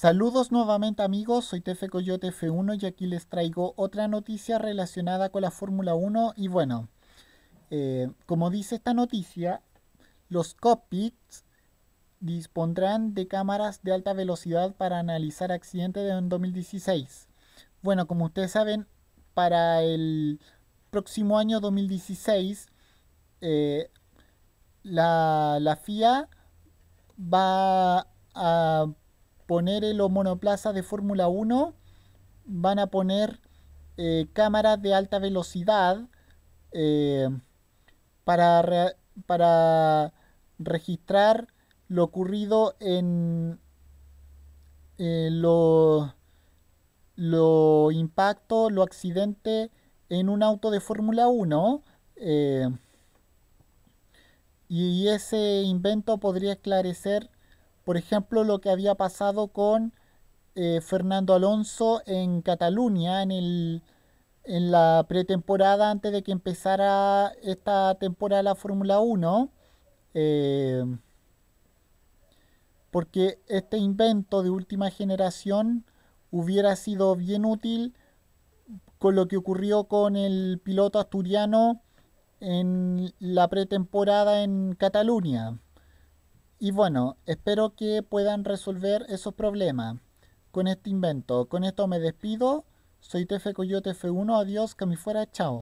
Saludos nuevamente amigos, soy Tefe Coyote F1 y aquí les traigo otra noticia relacionada con la Fórmula 1 y bueno, eh, como dice esta noticia, los cockpits dispondrán de cámaras de alta velocidad para analizar accidentes de 2016. Bueno, como ustedes saben, para el próximo año 2016, eh, la, la FIA va a poner en los monoplazas de Fórmula 1, van a poner eh, cámaras de alta velocidad eh, para, para registrar lo ocurrido en eh, lo, lo impacto, lo accidente en un auto de Fórmula 1. y ese invento podría esclarecer por ejemplo, lo que había pasado con eh, Fernando Alonso en Cataluña en, la pretemporada antes de que empezara esta temporada la Fórmula 1. Eh, porque este invento de última generación hubiera sido bien útil con lo que ocurrió con el piloto asturiano en la pretemporada en Cataluña. Y bueno, espero que puedan resolver esos problemas con este invento. Con esto me despido. Soy TF Coyote F1. Adiós, que me fuera. Chao.